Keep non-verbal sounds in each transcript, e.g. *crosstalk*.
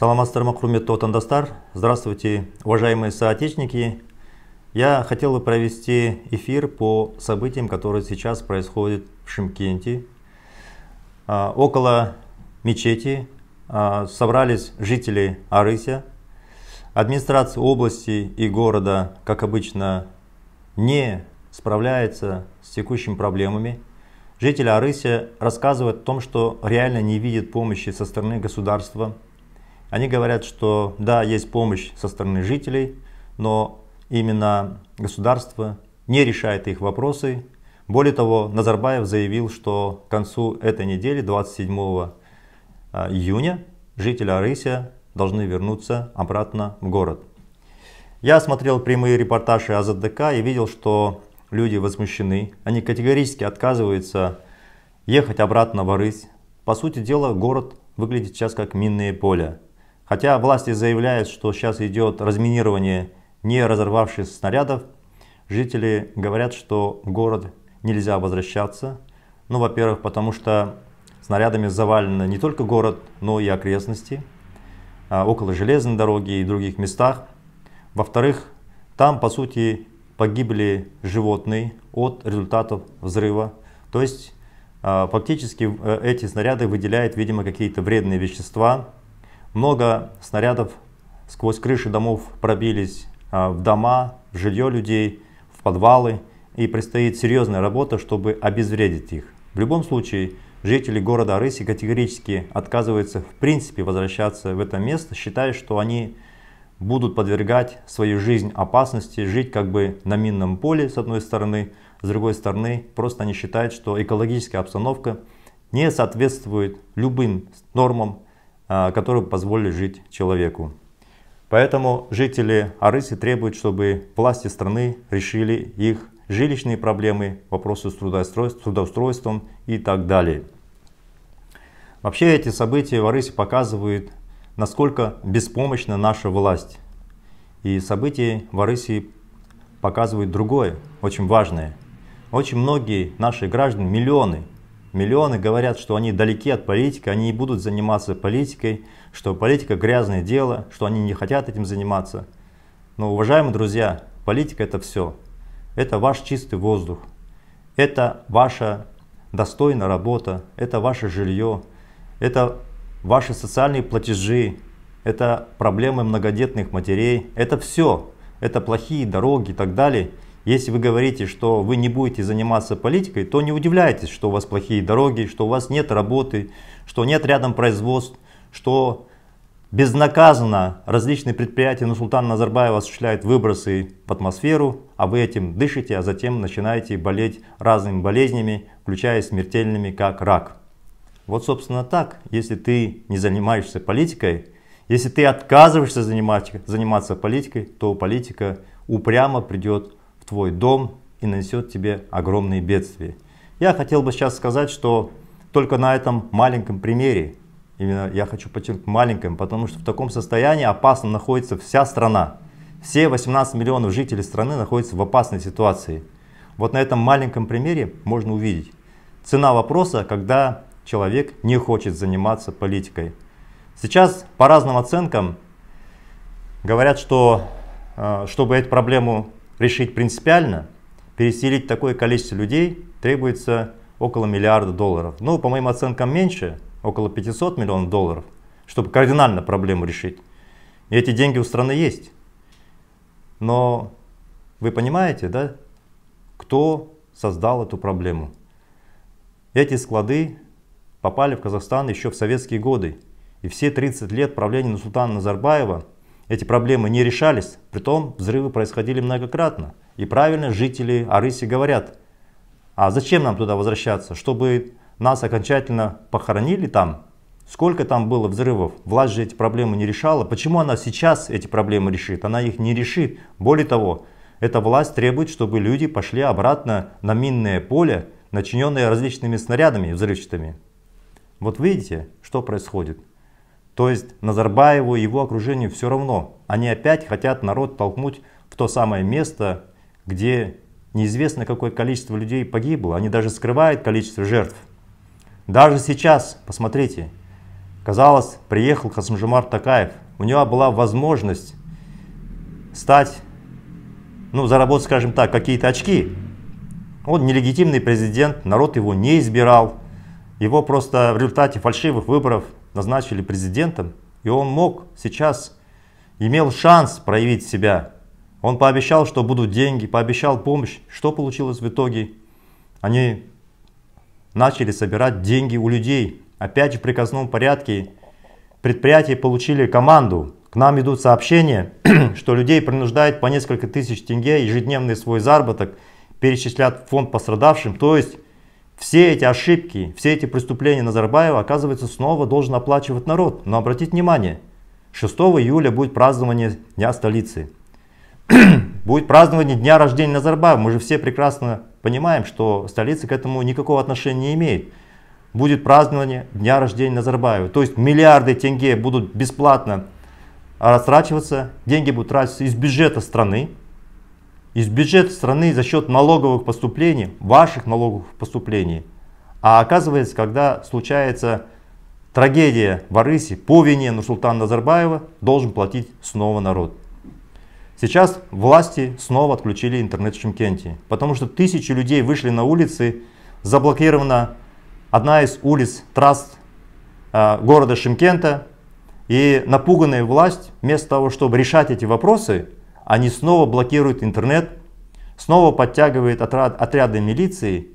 саламатсыздар ма құрметті отандастар здравствуйте уважаемые соотечественники я хотел бы провести эфир по событиям которые сейчас происходят в шимкенте а, около мечети а, собрались жители арыся администрация области и города как обычно не справляется с текущими проблемами жители арыся рассказывают о том что реально не видят помощи со стороны государства они говорят, что да, есть помощь со стороны жителей, но именно государство не решает их вопросы. Более того, Назарбаев заявил, что к концу этой недели, 27 а, июня, жители Арыся должны вернуться обратно в город. Я смотрел прямые репортажи АЗДК и видел, что люди возмущены. Они категорически отказываются ехать обратно в Арысь. По сути дела, город выглядит сейчас как минное поле. Хотя власти заявляют, что сейчас идет разминирование не разорвавшихся снарядов, жители говорят, что в город нельзя возвращаться. Ну, во-первых, потому что снарядами завалено не только город, но и окрестности, а, около железной дороги и других местах. Во-вторых, там, по сути, погибли животные от результатов взрыва. То есть, а, фактически э, эти снаряды выделяют, видимо, какие-то вредные вещества, много снарядов сквозь крыши домов пробились а, в дома, в жилье людей, в подвалы. И предстоит серьезная работа, чтобы обезвредить их. В любом случае, жители города Рыси категорически отказываются в принципе возвращаться в это место, считая, что они будут подвергать свою жизнь опасности, жить как бы на минном поле с одной стороны, с другой стороны просто они считают, что экологическая обстановка не соответствует любым нормам, а, которые позволили жить человеку. Поэтому жители Арыси требуют, чтобы власти страны решили их жилищные проблемы, вопросы с трудоустройством и так далее. Вообще эти события в Арысе показывают, насколько беспомощна наша власть. И события в Арысе показывают другое, очень важное. Очень многие наши граждане, миллионы, Миллионы говорят, что они далеки от политики, они не будут заниматься политикой, что политика грязное дело, что они не хотят этим заниматься. Но, уважаемые друзья, политика это все. Это ваш чистый воздух, это ваша достойная работа, это ваше жилье, это ваши социальные платежи, это проблемы многодетных матерей, это все, это плохие дороги и так далее. Если вы говорите, что вы не будете заниматься политикой, то не удивляйтесь, что у вас плохие дороги, что у вас нет работы, что нет рядом производств, что безнаказанно различные предприятия на ну, султан Назарбаева осуществляют выбросы в атмосферу, а вы этим дышите, а затем начинаете болеть разными болезнями, включая смертельными, как рак. Вот, собственно, так. Если ты не занимаешься политикой, если ты отказываешься занимать, заниматься политикой, то политика упрямо придет твой дом и нанесет тебе огромные бедствия. Я хотел бы сейчас сказать, что только на этом маленьком примере, именно я хочу подчеркнуть маленьким, потому что в таком состоянии опасно находится вся страна. Все 18 миллионов жителей страны находятся в опасной ситуации. Вот на этом маленьком примере можно увидеть цена вопроса, когда человек не хочет заниматься политикой. Сейчас по разным оценкам говорят, что э, чтобы эту проблему решить принципиально, переселить такое количество людей требуется около миллиарда долларов. Ну, по моим оценкам, меньше, около 500 миллионов долларов, чтобы кардинально проблему решить. И эти деньги у страны есть. Но вы понимаете, да, кто создал эту проблему? Эти склады попали в Казахстан еще в советские годы. И все 30 лет правления Нусултана Назарбаева – эти проблемы не решались, при том взрывы происходили многократно. И правильно жители Арыси говорят, а зачем нам туда возвращаться, чтобы нас окончательно похоронили там? Сколько там было взрывов? Власть же эти проблемы не решала. Почему она сейчас эти проблемы решит? Она их не решит. Более того, эта власть требует, чтобы люди пошли обратно на минное поле, начиненное различными снарядами взрывчатыми. Вот видите, что происходит. То есть Назарбаеву и его окружению все равно. Они опять хотят народ толкнуть в то самое место, где неизвестно какое количество людей погибло. Они даже скрывают количество жертв. Даже сейчас, посмотрите, казалось, приехал Хасмжумар Такаев. У него была возможность стать, ну, заработать, скажем так, какие-то очки. Он нелегитимный президент, народ его не избирал. Его просто в результате фальшивых выборов – назначили президентом, и он мог сейчас, имел шанс проявить себя. Он пообещал, что будут деньги, пообещал помощь. Что получилось в итоге? Они начали собирать деньги у людей. Опять в приказном порядке предприятия получили команду. К нам идут сообщения, *clears throat* что людей принуждают по несколько тысяч тенге ежедневный свой заработок перечислят в фонд пострадавшим. То есть все эти ошибки, все эти преступления Назарбаева, оказывается, снова должен оплачивать народ. Но обратите внимание, 6 июля будет празднование Дня столицы. *clears throat* будет празднование Дня рождения Назарбаева. Мы же все прекрасно понимаем, что столица к этому никакого отношения не имеет. Будет празднование Дня рождения Назарбаева. То есть миллиарды тенге будут бесплатно растрачиваться, деньги будут тратиться из бюджета страны, из бюджета страны за счет налоговых поступлений, ваших налоговых поступлений. А оказывается, когда случается трагедия в Арысе, по вине Нурсултана Назарбаева должен платить снова народ. Сейчас власти снова отключили интернет в Шимкенте, потому что тысячи людей вышли на улицы, заблокирована одна из улиц Траст э, а, города Шимкента, и напуганная власть, вместо того, чтобы решать эти вопросы, они снова блокируют интернет, снова подтягивают отряд, отряды милиции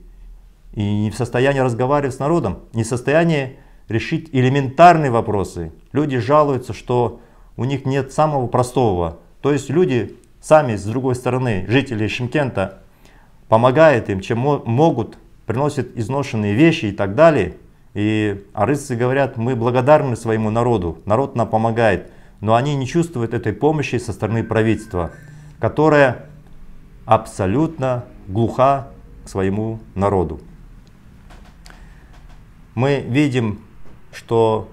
и не в состоянии разговаривать с народом, не в состоянии решить элементарные вопросы. Люди жалуются, что у них нет самого простого. То есть люди сами, с другой стороны, жители Шимкента, помогают им, чем могут, приносят изношенные вещи и так далее. И арысцы говорят, мы благодарны своему народу, народ нам помогает но они не чувствуют этой помощи со стороны правительства, которое абсолютно глуха к своему народу. Мы видим, что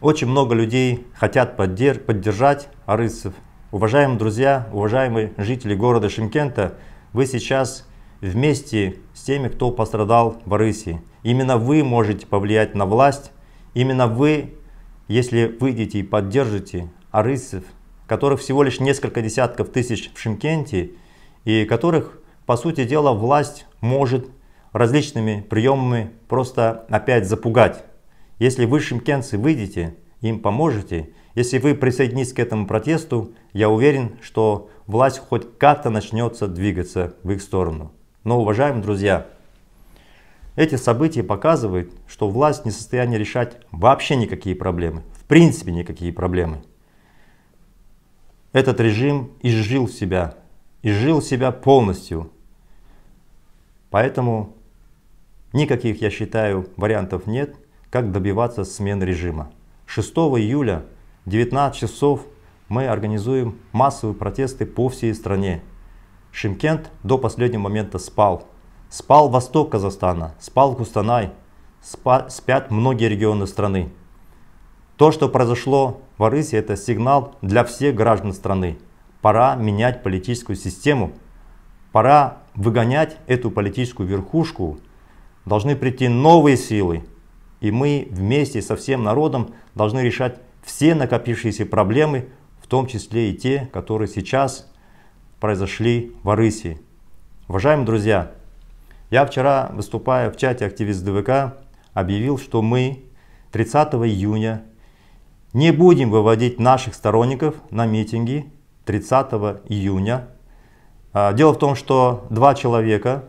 очень много людей хотят поддержать арыцев. Уважаемые друзья, уважаемые жители города Шимкента, вы сейчас вместе с теми, кто пострадал в Арыси. Именно вы можете повлиять на власть, именно вы если выйдете и поддержите арысцев, которых всего лишь несколько десятков тысяч в Шимкенте, и которых, по сути дела, власть может различными приемами просто опять запугать. Если вы, шимкенцы, выйдете, им поможете, если вы присоединитесь к этому протесту, я уверен, что власть хоть как-то начнется двигаться в их сторону. Но, уважаемые друзья, эти события показывают, что власть не в состоянии решать вообще никакие проблемы. В принципе никакие проблемы. Этот режим изжил себя. Изжил себя полностью. Поэтому никаких, я считаю, вариантов нет, как добиваться смен режима. 6 июля 19 часов мы организуем массовые протесты по всей стране. Шимкент до последнего момента спал. Спал восток Казахстана, спал Кустанай, спа, спят многие регионы страны. То, что произошло в Арысе, это сигнал для всех граждан страны. Пора менять политическую систему, пора выгонять эту политическую верхушку. Должны прийти новые силы, и мы вместе со всем народом должны решать все накопившиеся проблемы, в том числе и те, которые сейчас произошли в Арысе. Уважаемые друзья, я вчера, выступая в чате «Активист ДВК», объявил, что мы 30 июня не будем выводить наших сторонников на митинги 30 июня. А, дело в том, что два человека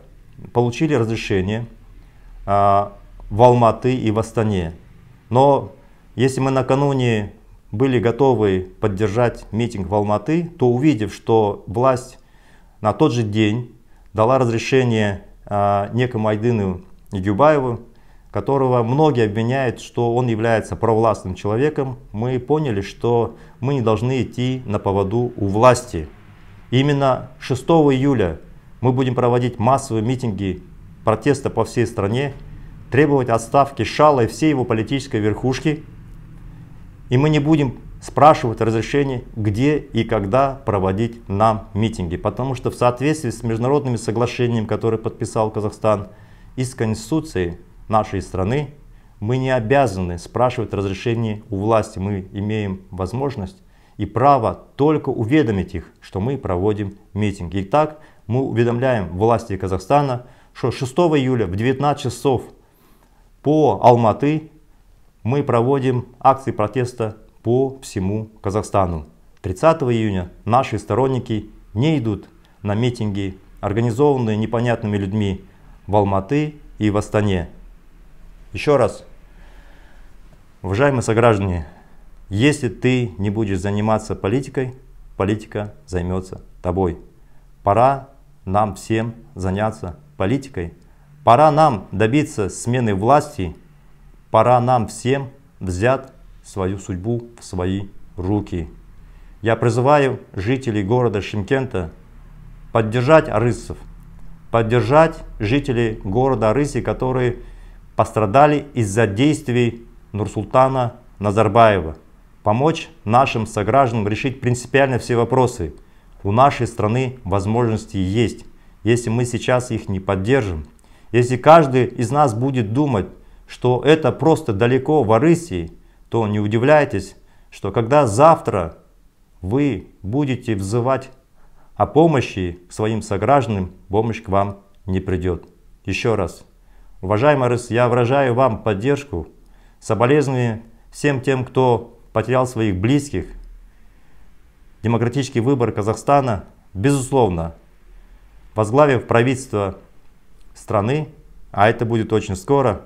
получили разрешение а, в Алматы и в Астане. Но если мы накануне были готовы поддержать митинг в Алматы, то увидев, что власть на тот же день дала разрешение а, некому Айдыну Югюбаеву, которого многие обвиняют, что он является провластным человеком, мы поняли, что мы не должны идти на поводу у власти. Именно 6 июля мы будем проводить массовые митинги протеста по всей стране, требовать отставки Шала и всей его политической верхушки. И мы не будем спрашивают разрешение, где и когда проводить нам митинги. Потому что в соответствии с международными соглашениями, которые подписал Казахстан, и с Конституцией нашей страны, мы не обязаны спрашивать разрешение у власти. Мы имеем возможность и право только уведомить их, что мы проводим митинг. Итак, мы уведомляем власти Казахстана, что 6 июля в 19 часов по Алматы мы проводим акции протеста по всему Казахстану. 30 июня наши сторонники не идут на митинги, организованные непонятными людьми в Алматы и в Астане. Еще раз, уважаемые сограждане, если ты не будешь заниматься политикой, политика займется тобой. Пора нам всем заняться политикой. Пора нам добиться смены власти. Пора нам всем взять свою судьбу в свои руки. Я призываю жителей города Шимкента поддержать арысцев, поддержать жителей города Арыси, которые пострадали из-за действий Нурсултана Назарбаева, помочь нашим согражданам решить принципиально все вопросы. У нашей страны возможности есть, если мы сейчас их не поддержим. Если каждый из нас будет думать, что это просто далеко в Арысии, то не удивляйтесь, что когда завтра вы будете взывать о помощи к своим согражданам, помощь к вам не придет. Еще раз, уважаемый РС, я выражаю вам поддержку, соболезнования всем тем, кто потерял своих близких. Демократический выбор Казахстана, безусловно, возглавив правительство страны, а это будет очень скоро,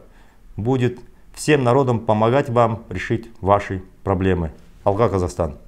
будет всем народам помогать вам решить ваши проблемы. Алга Казахстан!